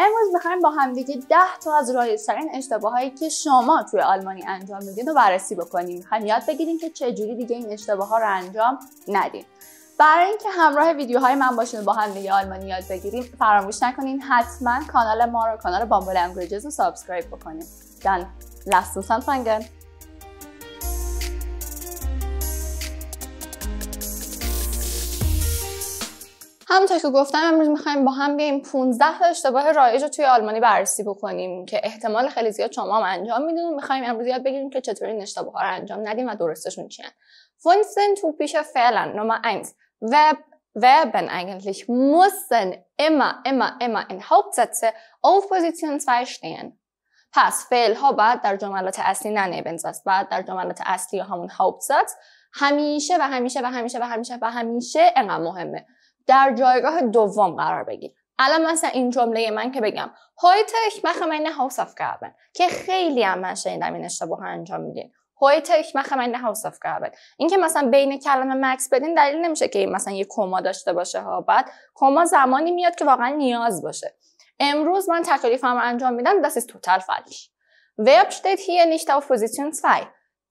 امروز میخوایم با همدیگه ده تا از اشتباه هایی که شما توی آلمانی انجام میدین رو بررسی بکنیم میخوایم یاد بگیریم که چجوری دیگه این اشتباه ها رو انجام ندیم. برای اینکه همراه ویدیوهای من باشین و با هم دیگه آلمانی یاد بگیریم فراموش نکنین حتما کانال ما رو کانال بامبول انگریجز رو سابسکرایب بکنین دن لستوسن همونطور که گفتم امروز میخوایم با هم بیایم 15 اشتباه رایج رو توی آلمانی بررسی بکنیم که احتمال خیلی زیاد شما هم انجام میدون و میخوایم امروز یاد بگیریم که چطوری این اشتباه رو انجام ندیم و درستشون چیه؟ Von تو typische Fehler Nummer 1. Verben eigentlich müssen immer, immer, immer in Hauptsätze auf Position 2 stehen. پس فعل ها بعد در جملات اصلی نه بنزست بعد در جملات اصلی همون هاپزت همیشه و همیشه و همیشه و همیشه و همیشه اینقدر مهمه در جایگاه دوم قرار بگیره الان مثلا این جمله من که بگم هویتش مخ من هاوس آف گابن که خیلی هم من شنیدم این اشتباه انجام میدین هویتش مخ من هاوس آف گابن این که مثلا بین کلمه مکس بدین دلیل نمیشه که این مثلا یه کما داشته باشه ها بعد کما زمانی میاد که واقعا نیاز باشه امروز من تکالیفم انجام میدم دست ist total falsch Verb steht hier nicht auf Position 2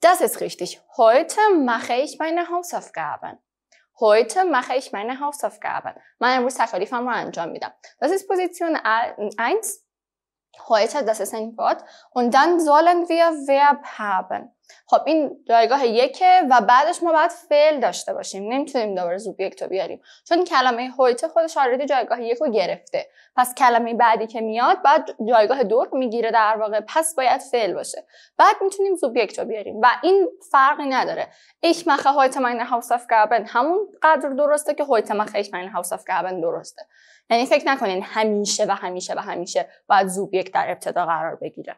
das ist richtig heute mache ich meine Hausaufgaben Heute mache ich meine Hausaufgaben, meine Recycle, die Formel John, wieder. Das ist Position 1. Heute, das ist ein Wort. Und dann sollen wir Verb haben. خب این جایگاه یکه و بعدش ما باید فعل داشته باشیم نمیتونیم دوباره زوبیکتو رو بیاریم چون کلمه هویته خودش آردی جایگاه یک رو گرفته پس کلمه بعدی که میاد بعد جایگاه دو میگیره در واقع پس باید فعل باشه بعد میتونیم زوبیکتو رو بیاریم و این فرقی نداره ich mache heute meine Hausaufgaben همون قدر درسته که ایک من هاوس آف گابن درسته یعنی فکر نکنین همیشه و همیشه و همیشه باید زوبیک در ابتدا قرار بگیره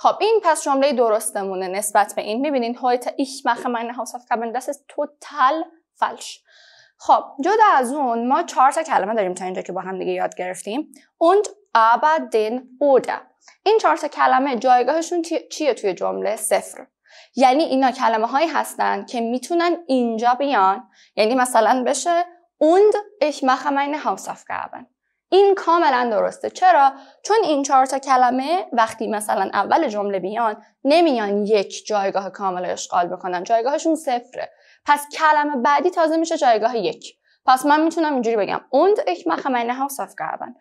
خب این پس جمله درستمونه نسبت به این میبینین هایت ایش مخ من هاوساف کابن دست توتال فلش خب جدا از اون ما چهار تا کلمه داریم تا اینجا که با هم دیگه یاد گرفتیم اوند ابدن دن این چهار تا کلمه جایگاهشون چیه توی جمله صفر یعنی اینا کلمه هایی هستن که میتونن اینجا بیان یعنی مثلا بشه اوند من mache meine این کاملا درسته چرا چون این چهار تا کلمه وقتی مثلا اول جمله بیان نمیان یک جایگاه کامل اشغال بکنن جایگاهشون صفره پس کلمه بعدی تازه میشه جایگاه یک پس من میتونم اینجوری بگم und ich mache meine Hausaufgaben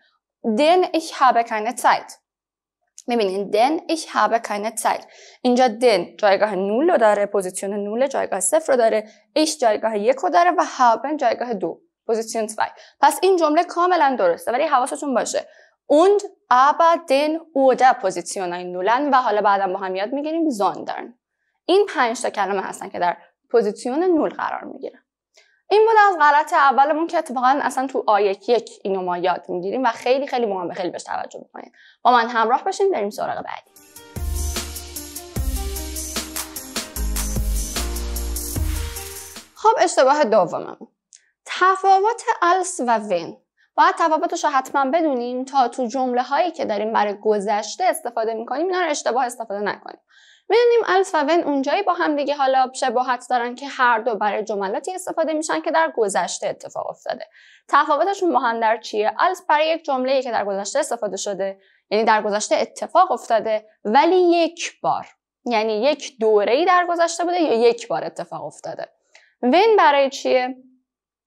دن ich habe keine زایت میبینین دن ich habe keine زایت اینجا دن جایگاه نول رو داره پوزیشن نول جایگاه صفر رو داره ایش جایگاه یک رو داره و هابن جایگاه دو پوزیشن 2 پس این جمله کاملا درسته ولی حواستون باشه und aber den oder پوزیشن نولن و حالا بعدا با هم یاد میگیریم زاندرن این پنج تا کلمه هستن که در پوزیشن نول قرار میگیرن این بود از غلط اولمون که اتفاقا اصلا تو آیک یک اینو ما یاد میگیریم و خیلی خیلی مهمه خیلی بهش توجه میکنید با من همراه باشین. بریم سراغ بعدی خب اشتباه دوممون تفاوت الس و ون. باید تفاوتش رو حتما بدونیم تا تو جمله هایی که داریم برای گذشته استفاده میکنیم اینا رو اشتباه استفاده نکنیم میدونیم الس و ون اونجایی با هم دیگه حالا شباهت دارن که هر دو برای جملاتی استفاده میشن که در گذشته اتفاق افتاده تفاوتشون با هم در چیه الس برای یک جمله که در گذشته استفاده شده یعنی در گذشته اتفاق افتاده ولی یک بار یعنی یک دوره ای در گذشته بوده یا یک بار اتفاق افتاده ون برای چیه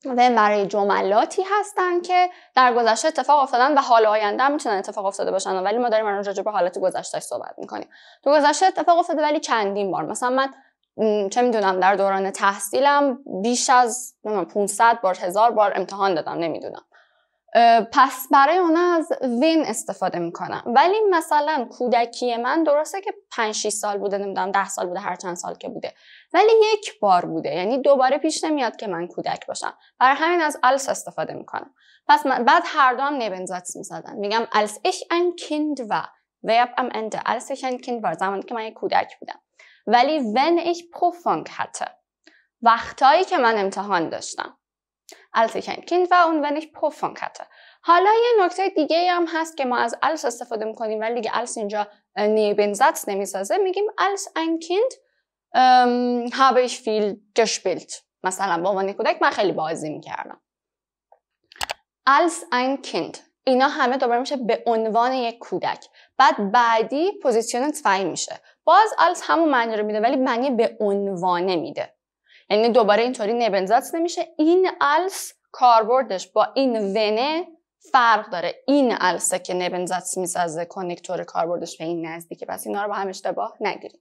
و برای جملاتی هستن که در گذشته اتفاق افتادن و حال آینده هم میتونن اتفاق افتاده باشن ولی ما داریم الان راجع به حالات گذشته صحبت میکنیم تو گذشته اتفاق افتاده ولی چندین بار مثلا من چه میدونم در دوران تحصیلم بیش از 500 بار هزار بار امتحان دادم نمیدونم پس برای اونا از وین استفاده میکنم ولی مثلا کودکی من درسته که 5 6 سال بوده نمیدونم 10 سال بوده هر چند سال که بوده ولی یک بار بوده یعنی دوباره پیش نمیاد که من کودک باشم برای همین از الس استفاده میکنم پس من بعد هر دو هم نبنزاتس میزدن میگم als ich ein Kind war verb ام Ende als ich ein Kind war زمانی که من کودک بودم ولی ون ich Prüfung hatte وقتایی که من امتحان داشتم als ich ein Kind war und wenn ich حالا یه نکته دیگه هم هست که ما از als استفاده میکنیم ولی دیگه als اینجا نیبین نمیسازه میگیم als ein Kind ähm, habe ich viel gespielt مثلا با عنوان کودک من خیلی بازی میکردم als ein Kind اینا همه دوباره میشه به عنوان یک کودک بعد بعدی پوزیسیون 2 میشه باز als همون معنی رو میده ولی معنی به عنوانه میده یعنی دوباره اینطوری نبنزات نمیشه این الس کاربردش با این ونه فرق داره این السه که نبنزات میسازه کنکتور کاربردش به این نزدیکه پس اینا رو با هم اشتباه نگیرید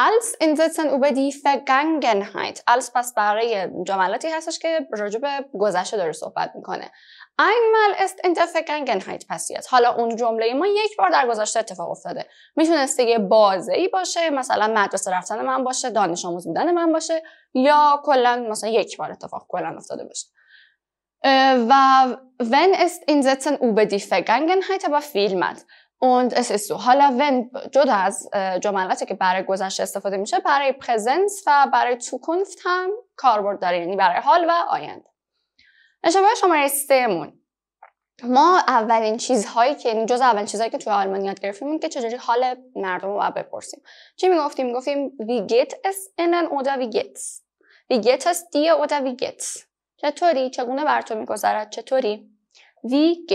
als in به über die Vergangenheit پس برای جملاتی هستش که راجع به گذشته داره صحبت میکنه einmal ist Vergangenheit passiert حالا اون جمله ما یک بار در گذشته اتفاق افتاده میتونسته یه بازه ای باشه مثلا مدرسه رفتن من باشه دانش آموز بودن من باشه یا کلا مثلا یک بار اتفاق کلا افتاده باشه و wenn ist Insätzen über die Vergangenheit aber viel mehr. Und es ist so. حالا جدا از جملاتی که برای گذشته استفاده میشه برای پرزنس و برای توکنفت هم کاربرد داره یعنی برای حال و آینده اشتباه شماره سهمون ما اولین چیزهایی که یعنی جز اولین چیزهایی که توی آلمان یاد گرفتیم این که چجوری حال مردم رو بپرسیم چی میگفتیم میگفتیم وی گت اس انن اودا وی وی گت اس دی اودا وی چطوری چگونه بر تو میگذرد چطوری وی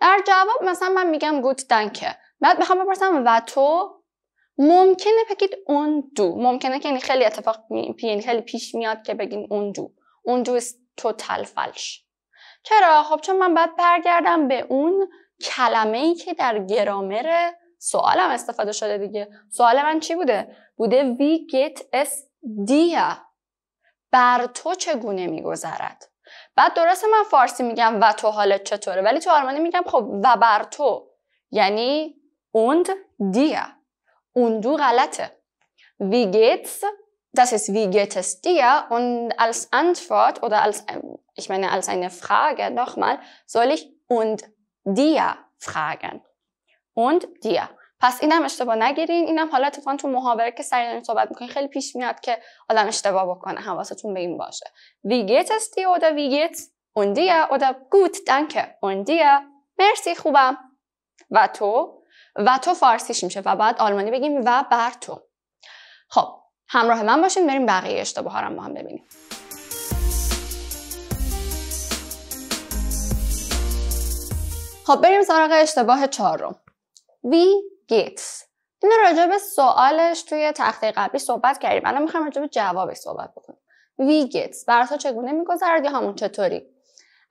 در جواب مثلا من میگم گود دنکه. بعد میخوام بپرسم و تو ممکنه بگید اون دو ممکنه که یعنی خیلی اتفاق می... یعنی خیلی پیش میاد که بگین اون دو اون دو است توتال فلش چرا خب چون من باید برگردم به اون کلمه ای که در گرامر سوالم استفاده شده دیگه سوال من چی بوده بوده وی گت اس دیا بر تو چگونه میگذرد بعد درسته من فارسی میگم و تو حالت چطوره ولی تو آلمانی میگم خب و بر تو یعنی اوند دیا اوندو غلطه وی das ist, wie geht es dir? Und als Antwort oder als, ähm, ich meine, als eine Frage nochmal, soll ich und dir fragen. und dir. پس اینم اشتباه نگیرین اینم حالتتون تو محاوره که سریع دارین صحبت میکنین خیلی پیش میاد که آدم اشتباه بکنه حواستون به این باشه wie geht es dir وی گیت اون دیا dir oder gut danke und dir مرسی خوبم و تو و تو فارسیش میشه و بعد آلمانی بگیم و بر تو خب همراه من باشین بریم بقیه اشتباه رو با هم ببینیم خب بریم سراغ اشتباه چهارم وی گیتس این راجع به سوالش توی تخته قبلی صحبت کردیم الان میخوایم راجع به جوابش صحبت بکنیم وی گیتس براتا چگونه میگذرد یا همون چطوری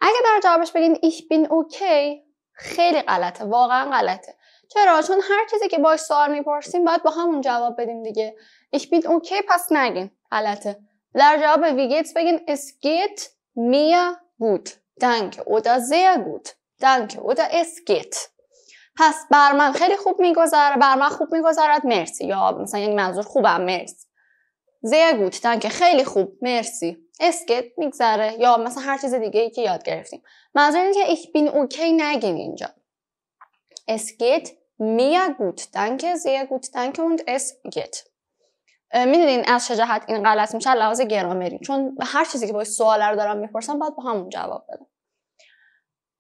اگه در جوابش بگین ایش بین اوکی خیلی غلطه واقعا غلطه چرا چون هر چیزی که باش سوال میپرسیم باید با همون جواب بدیم دیگه ich bin okay پس نگین غلطه در جواب ویگیت بگین es geht mir gut danke oder sehr gut danke oder es geht پس بر من خیلی خوب میگذره بر من خوب میگذرد مرسی یا مثلا یعنی منظور خوبم مرسی sehr gut danke خیلی خوب مرسی اسکت میگذره یا مثلا هر چیز دیگه ای که یاد گرفتیم منظور اینه که ich bin okay نگین اینجا Es geht mir gut. Danke, sehr gut. Danke und es geht. Äh, میدونین از جهت این غلط میشه لحاظ گرامری چون هر چیزی که باید سوال رو دارم میپرسم باید با همون جواب بدم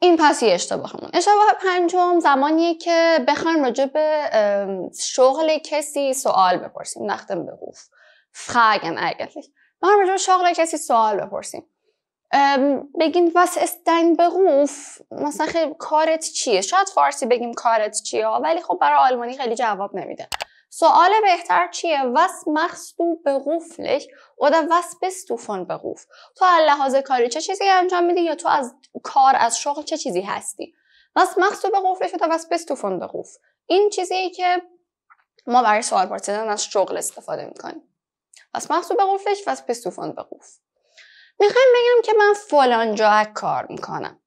این پس یه اشتباهمون اشتباه پنجم زمانیه که بخوایم راجع به شغل کسی سوال بپرسیم نختم به گوف. fragen eigentlich بخوایم راجع به شغل کسی سوال بپرسیم بگین واس است دین بروف مثلا کارت چیه شاید فارسی بگیم کارت چیه ولی خب برای آلمانی خیلی جواب نمیده سوال بهتر چیه واس machst du او و واس bist du تو از لحاظ کاری چه چیزی انجام میدی یا تو از کار از شغل چه چیزی هستی واس مخصو du او oder واس بستو فان این چیزی که ما برای سوال پرسیدن از شغل استفاده میکنیم واس مخصو بروف beruflich واس bist du بروف میخوایم بگم که من فلان جا کار میکنم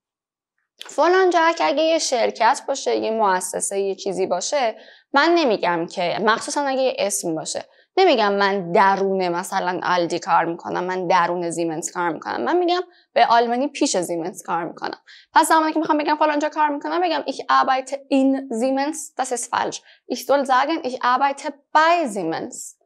فلان جا اگه یه شرکت باشه یه مؤسسه یه چیزی باشه من نمیگم که مخصوصا اگه یه اسم باشه نمیگم من درون مثلا آلدی کار میکنم من درون زیمنس کار میکنم من میگم به آلمانی پیش زیمنس کار میکنم پس زمانی که میخوام بگم جا کار میکنم بگم ich arbeite in Siemens das ist falsch ich soll sagen ich arbeite bei Siemens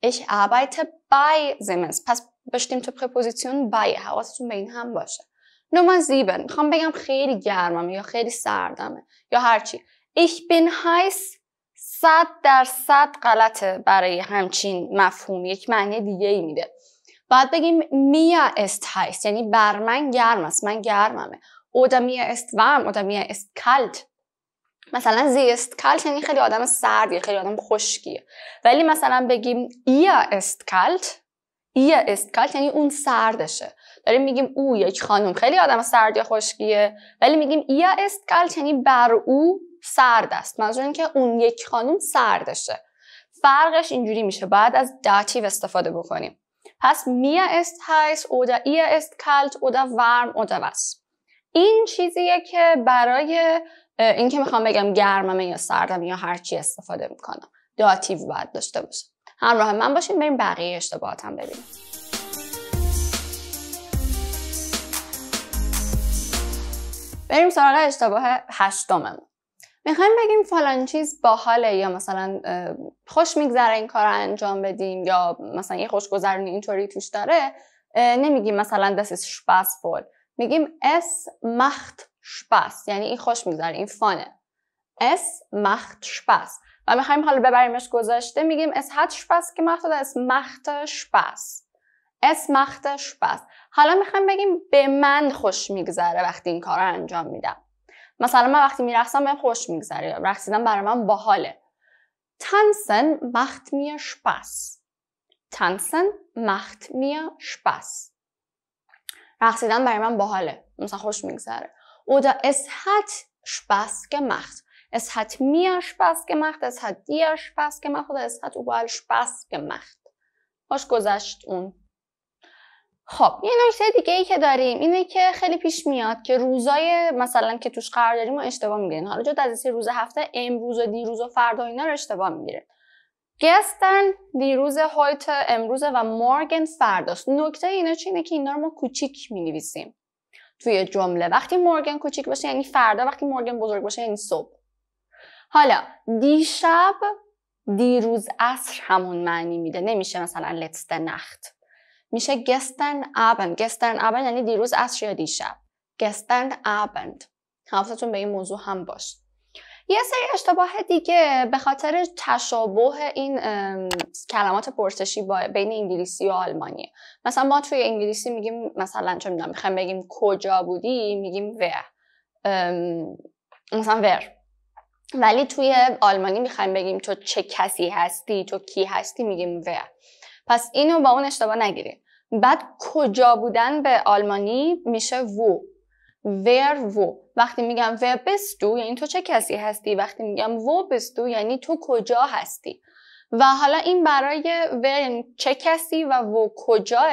ich arbeite bei Siemens پس bestimmte تو پرپوزیسیون بای حواستون به این هم باشه نومن 7 میخوام بگم خیلی گرممه یا خیلی سردمه یا هرچی ich bin heiß صد درصد غلطه برای همچین مفهوم یک معنی دیگه ای میده باید بگیم میا است هایست یعنی بر من گرم است من گرممه اودا میا است وام اودا میا است کالت مثلا زیست کالت یعنی خیلی آدم سردیه خیلی آدم خشکیه ولی مثلا بگیم ایا است کالت یه اسکالت یعنی اون سردشه داریم میگیم او یک خانم خیلی آدم سرد یا خشکیه ولی میگیم یا اسکالت یعنی بر او سرد است منظور که اون یک خانم سردشه فرقش اینجوری میشه بعد از داتیو استفاده بکنیم پس میا است هایس oder ihr است kalt ورم او oder was این چیزیه که برای اینکه میخوام بگم گرممه یا سردم یا هرچی استفاده میکنم داتیو باید داشته باشه همراه من باشین بریم بقیه اشتباهات هم ببینیم بریم سراغ اشتباه هشتممون میخوایم بگیم فلان چیز باحاله یا مثلا خوش میگذره این کار رو انجام بدیم یا مثلا یه خوشگذرونی اینطوری توش داره نمیگیم مثلا دست is میگیم اس مخت شپس. یعنی این خوش میگذره این فانه اس مخت شپس. و میخوایم حالا ببریمش گذاشته میگیم هات hat که gemacht oder اس مخته Spaß اس مخته حالا میخوایم بگیم به من خوش میگذره وقتی این کار رو انجام میدم مثلا من وقتی میرقصم بهم خوش میگذره رقصیدن برای من باحاله تنسن مخت mir شپس تنسن مخت mir شپس رقصیدن برای من باحاله مثلا خوش میگذره او هات هات که gemacht Es hat mir Spaß gemacht, es hat dir Spaß gemacht oder es hat überall Spaß gemacht. باش گذشت اون خب یه نکته دیگه ای که داریم اینه که خیلی پیش میاد که روزای مثلا که توش قرار داریم و اشتباه میگیرین حالا جد از روز هفته امروز و دیروز و فردا اینا رو اشتباه میگیرین گستن دیروز هایت امروز و مورگن فرداست نکته اینا چینه که اینا رو ما کوچیک می نویسیم توی جمله وقتی مورگن کوچیک باشه یعنی فردا وقتی مورگن بزرگ باشه یعنی صبح حالا دیشب دیروز اصر همون معنی میده نمیشه مثلا لتست نخت میشه گستن آبن گستن آبن یعنی دیروز عصر یا دیشب گستن آبن حافظتون به این موضوع هم باش یه سری اشتباه دیگه به خاطر تشابه این کلمات پرسشی بین انگلیسی و آلمانی مثلا ما توی انگلیسی میگیم مثلا چه میدونم میخوایم بگیم کجا بودی میگیم و مثلا ور ولی توی آلمانی میخوایم بگیم تو چه کسی هستی تو کی هستی میگیم و. پس اینو با اون اشتباه نگیریم بعد کجا بودن به آلمانی میشه و، ور و. وقتی میگم ور بستو یعنی تو چه کسی هستی وقتی میگم وو بستو یعنی تو کجا هستی و حالا این برای ون یعنی چه کسی و و کجاه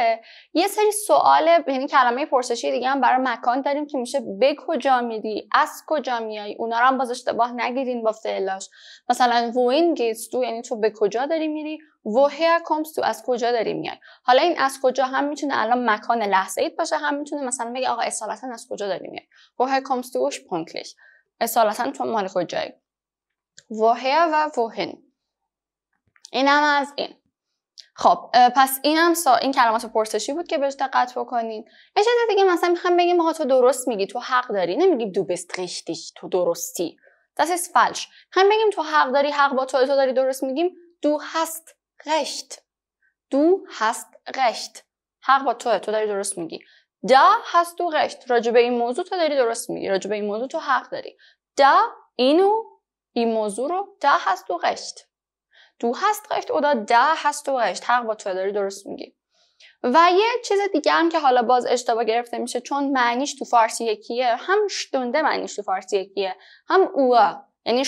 یه سری سوال یعنی کلمه پرسشی دیگه هم برای مکان داریم که میشه به کجا میری از کجا میای اونا رو هم باز اشتباه نگیرین با فعلاش مثلا وین گیتس تو یعنی تو به کجا داری میری و کمستو تو از کجا داری میای حالا این از کجا هم میتونه الان مکان لحظه ایت باشه هم میتونه مثلا بگه آقا اصالتا از کجا داری میای و هیر تو تو پونکلیش اصالتا تو مال کجایی وهر و وهن اینم از این خب پس اینم سا... این کلمات پرسشی بود که بهش دقت بکنین یه چیز دیگه مثلا میخوام بگیم آقا تو درست میگی تو حق داری نمیگی دو بست richtig تو درستی das ist falsch هم بگیم تو حق داری حق با تو تو داری درست میگیم دو هست recht دو هست recht حق با تو تو داری درست میگی دا هست تو recht راجع به این موضوع تو داری درست میگی راجع به این موضوع تو حق داری دا اینو این موضوع رو دا هست تو recht دو هست recht oder da هست du recht حق با تو داری درست میگی و یه چیز دیگه هم که حالا باز اشتباه گرفته میشه چون معنیش تو فارسی یکیه هم شتونده معنیش تو فارسی یکیه هم اوا یعنی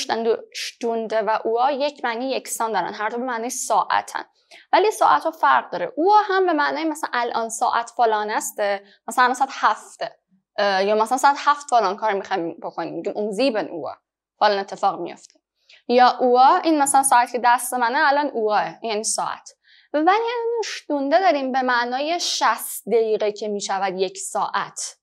شتونده و اوا یک معنی یکسان دارن هر دو به معنی ساعتن ولی ساعت ها فرق داره اوا هم به معنی مثلا الان ساعت فلان است مثلا ساعت هفته یا مثلا ساعت هفت فلان کار میخوایم بکنیم اون زیبن اوا فلان اتفاق میفته یا اوا این مثلا ساعت که دست منه الان اوه یعنی ساعت ولی همون شتونده داریم به معنای 60 دقیقه که میشود یک ساعت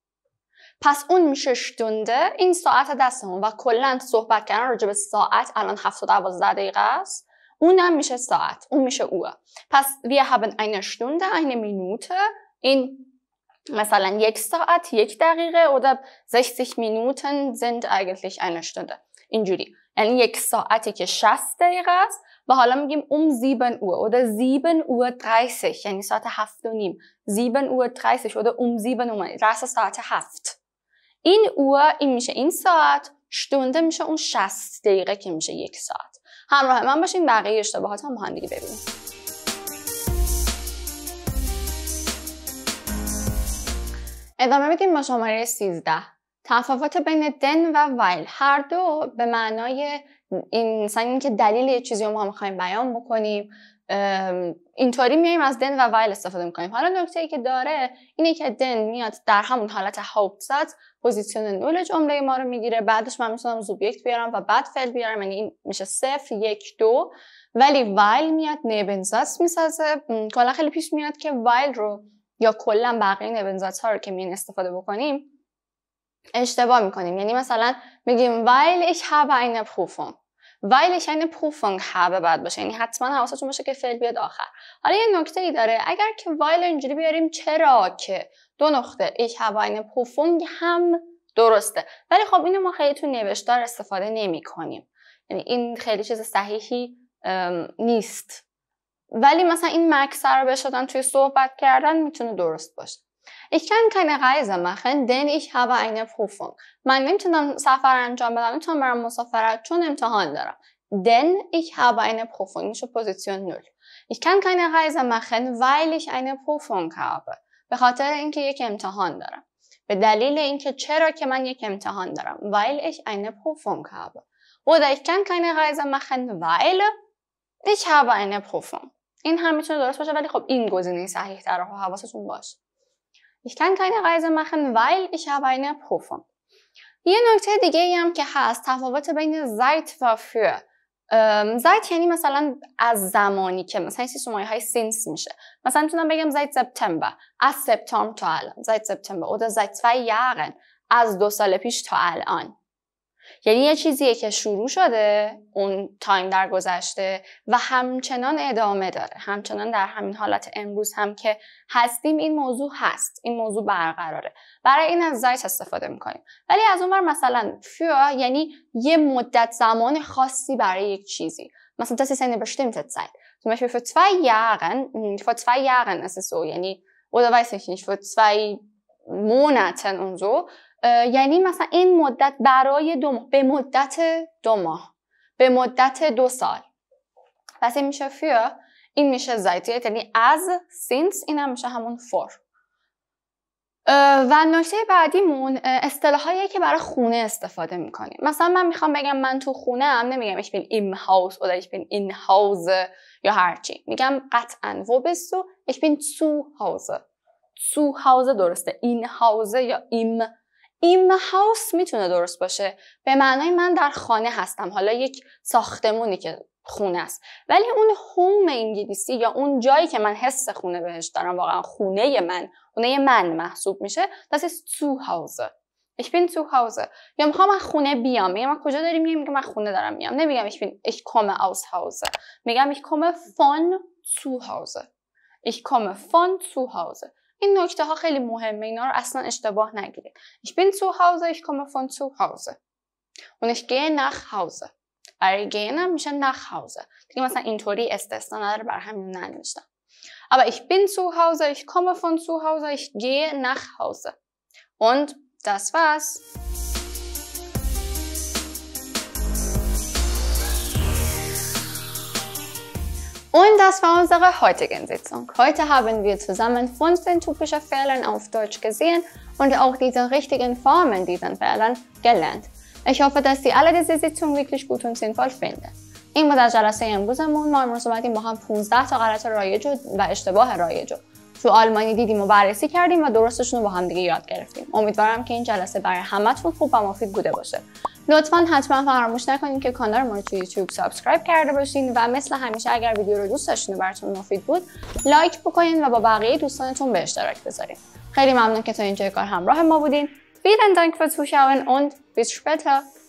پس اون میشه شتونده این ساعت دستمون و کلا صحبت کردن راجع به ساعت الان 7 تا دقیقه است اونم میشه ساعت اون میشه او. پس وی هابن اینه شتونده اینه مینوته این مثلا یک ساعت یک دقیقه oder 60 مینوتن زند eigentlich اینه شتونده اینجوری یعنی یک ساعتی که 60 دقیقه است و حالا میگیم um 7 Uhr oder 7 Uhr 30 یعنی ساعت 7 و نیم 7 Uhr 30 oder um 7 ساعت 7 این اوه، این میشه این ساعت شتونده میشه اون 60 دقیقه که میشه یک ساعت همراه من باشین بقیه اشتباهات هم با هم دیگه ببینیم ادامه میدیم ما شماره 13 تفاوت بین دن و وایل هر دو به معنای این مثلا دلیل یه چیزی رو ما میخوایم بیان بکنیم اینطوری میایم از دن و وایل استفاده میکنیم حالا نکته ای که داره اینه که دن میاد در همون حالت هاپزت پوزیسیون نول جمله ما رو میگیره بعدش من میتونم زوبیکت بیارم و بعد فعل بیارم یعنی این میشه صفر یک دو ولی وایل میاد نیبنزاس میسازه کلا خیلی پیش میاد که وایل رو یا کلا بقیه نیبنزاس ها رو که میان استفاده بکنیم اشتباه میکنیم یعنی مثلا میگیم وایل ich habe eine Prüfung وایل ich eine Prüfung habe بعد باشه یعنی حتما حواستون باشه که فعل بیاد آخر حالا یه نکته ای داره اگر که ویل اینجوری بیاریم چرا که دو نقطه ich habe این Prüfung هم درسته ولی خب اینو ما خیلی تو نوشتار استفاده نمی کنیم یعنی این خیلی چیز صحیحی نیست ولی مثلا این مکسر رو بشدن توی صحبت کردن میتونه درست باشه Ich kann keine Reise machen, denn ich habe eine Prüfung. من نمیتونم سفر انجام بدم نمیتونم برم مسافرت چون امتحان دارم. Denn ich habe eine Prüfung. Position پوزیسیون Ich kann keine Reise machen, weil ich eine Prüfung habe. به خاطر اینکه یک امتحان دارم. به دلیل اینکه چرا که من یک امتحان دارم. Weil ich eine Prüfung habe. Oder ich kann keine Reise machen, weil ich habe eine Prüfung. این هم میتونه درست باشه ولی خب این گزینه صحیح تره حواستون باشه. Ich kann keine Reise machen, weil ich habe eine Prüfung. یه نکته دیگه ای هم که هست تفاوت بین زیت و فیر زیت یعنی مثلا از زمانی که مثلا سیمایی های سینس میشه مثلا میتونم بگم زیت سپتامبر از سپتامبر تا الان زیت سپتامبر او زیت zwei Jahren از دو سال پیش تا الان یعنی یه چیزیه که شروع شده اون تایم در گذشته و همچنان ادامه داره همچنان در همین حالت امروز هم که هستیم این موضوع هست این موضوع برقراره برای این از زایت استفاده میکنیم ولی از اونور مثلا فیا یعنی یه مدت زمان خاصی برای یک چیزی مثلا تا ist بشته میتد زایت zum Beispiel vor zwei Jahren vor zwei Jahren یعنی oder weiß ich nicht vor یعنی مثلا این مدت برای دو ماه به مدت دو ماه به مدت دو سال پس این میشه فیا این میشه زایتیت یعنی از سینس این هم میشه همون فور. و نکته بعدیمون اصطلاحایی که برای خونه استفاده میکنیم مثلا من میخوام بگم من تو خونه هم نمیگم ایش بین هاوز هاوس oder ich بین این Hause یا هرچی میگم قطعا و بسو ich بین zu Hause zu Hause درسته این Hause یا im این هاوس میتونه درست باشه به معنای من در خانه هستم حالا یک ساختمونی که خونه است ولی اون هوم انگلیسی یا اون جایی که من حس خونه بهش دارم واقعا خونه من خونه من محسوب میشه دست تو zu Hause ich bin zu Hause یا میخوام من خونه بیام میگم من کجا داریم میگم میگم من خونه دارم میام نمیگم ich bin ich komme aus Hause میگم ich komme von zu Hause ich komme von zu Hause این نکته ها خیلی مهمه اینا رو اصلا اشتباه نگیرید ich bin zu Hause ich komme von zu Hause und ich gehe nach Hause برای gehen هم میشه nach Hause دیگه مثلا اینطوری استثنا نداره بر همین ننوشتم aber ich bin zu Hause ich komme von zu Hause ich gehe nach Hause und das war's Und das war unsere heutige Sitzung. Heute haben wir zusammen 15 typische Fehler auf Deutsch gesehen und auch diese richtigen Formen diesen Fehlern gelernt. Ich hoffe, dass Sie alle diese Sitzung wirklich gut und sinnvoll finden. این بود از جلسه امروزمون ما امروز اومدیم با هم 15 تا غلط رایج و اشتباه رایج تو آلمانی دیدیم و بررسی کردیم و درستشون رو با هم دیگه یاد گرفتیم امیدوارم که این جلسه برای همتون خوب و مفید بوده باشه لطفا حتما فراموش نکنید که کانال ما رو توی یوتیوب سابسکرایب کرده باشین و مثل همیشه اگر ویدیو رو دوست داشتین و براتون مفید بود لایک بکنین و با بقیه دوستانتون به اشتراک بذارین خیلی ممنون که تا اینجا کار همراه ما بودین Vielen Dank fürs Zuschauen und bis